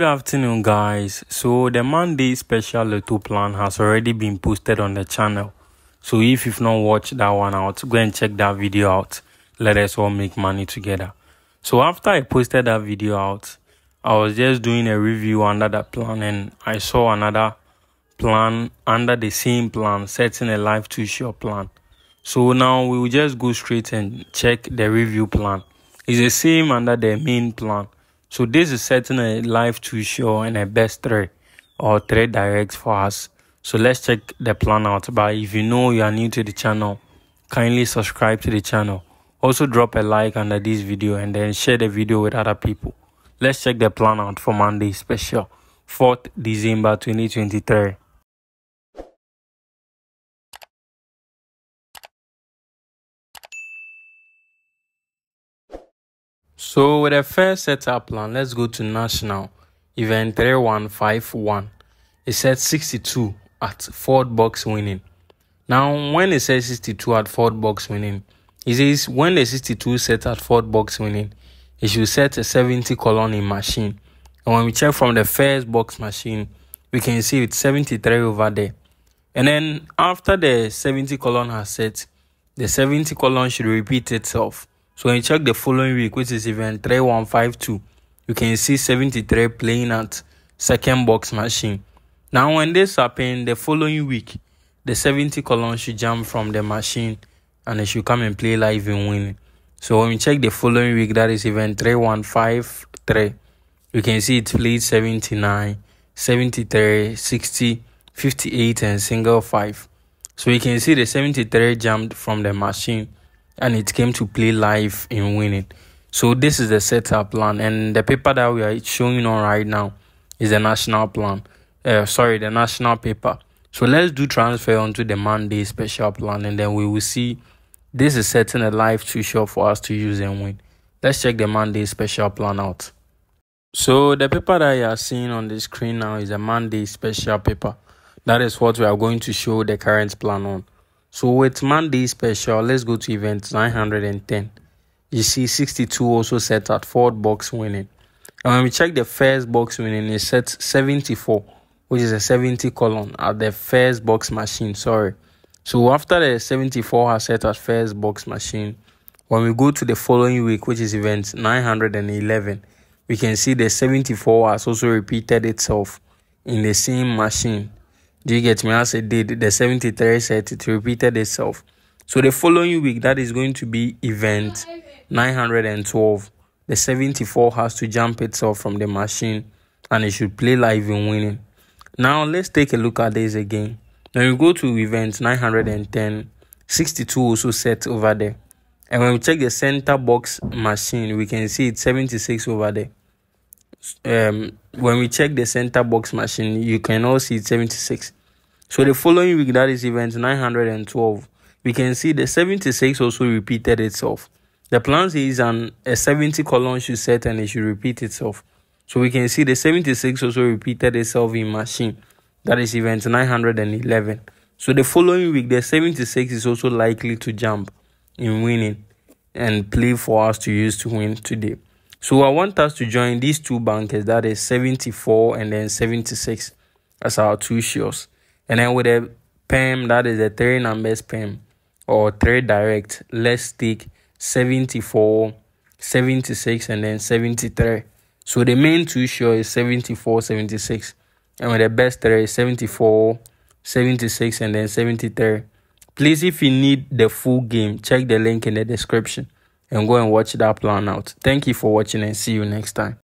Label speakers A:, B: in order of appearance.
A: Good afternoon guys. So the Monday special little plan has already been posted on the channel. So if you've not watched that one out, go and check that video out. Let us all make money together. So after I posted that video out, I was just doing a review under that plan and I saw another plan under the same plan, setting a life to short plan. So now we will just go straight and check the review plan. It's the same under the main plan. So this is setting a live two show and a best three or three directs for us. So let's check the plan out. But if you know you are new to the channel, kindly subscribe to the channel. Also drop a like under this video and then share the video with other people. Let's check the plan out for Monday special, 4th December 2023. So with a fair setup plan, let's go to national event 3151. It said 62 at Ford box winning. Now, when it says 62 at Ford box winning, it says when the 62 set at Ford box winning, it should set a 70 column in machine. And when we check from the first box machine, we can see it's 73 over there. And then after the 70 colon has set, the 70 colon should repeat itself. So when you check the following week, which is event 3152, you can see 73 playing at second box machine. Now when this happens, the following week, the 70 column should jump from the machine and it should come and play live and win. So when you check the following week, that is event 3153, you can see it played 79, 73, 60, 58 and single 5. So you can see the 73 jumped from the machine and it came to play live in winning. So this is the setup plan, and the paper that we are showing on right now is the national plan. Uh, sorry, the national paper. So let's do transfer onto the Monday special plan, and then we will see. This is setting a live too short for us to use and win. Let's check the Monday special plan out. So the paper that you are seeing on the screen now is a Monday special paper. That is what we are going to show the current plan on. So with Monday special, let's go to event 910. You see 62 also set at fourth box winning. And when we check the first box winning, it sets 74, which is a 70 column at the first box machine, sorry. So after the 74 has set at first box machine, when we go to the following week, which is event 911, we can see the 74 has also repeated itself in the same machine do you get me? As it did, the 73 set, it repeated itself. So the following week, that is going to be event 912. The 74 has to jump itself from the machine and it should play live in winning. Now let's take a look at this again. When you go to event 910, 62 also set over there. And when we check the center box machine, we can see it's 76 over there um, when we check the center box machine, you can all see 76. So the following week, that is event 912, we can see the 76 also repeated itself. The plan is an a 70 column should set and it should repeat itself. So we can see the 76 also repeated itself in machine. That is event 911. So the following week, the 76 is also likely to jump in winning and play for us to use to win today. So I want us to join these two bankers, that is 74 and then 76 as our two shares. And then with a PEM, that is a three numbers PEM or three direct, let's take 74, 76, and then 73. So the main two share is 74, 76. And with the best three is 74, 76, and then 73. Please, if you need the full game, check the link in the description and go and watch that plan out. Thank you for watching and see you next time.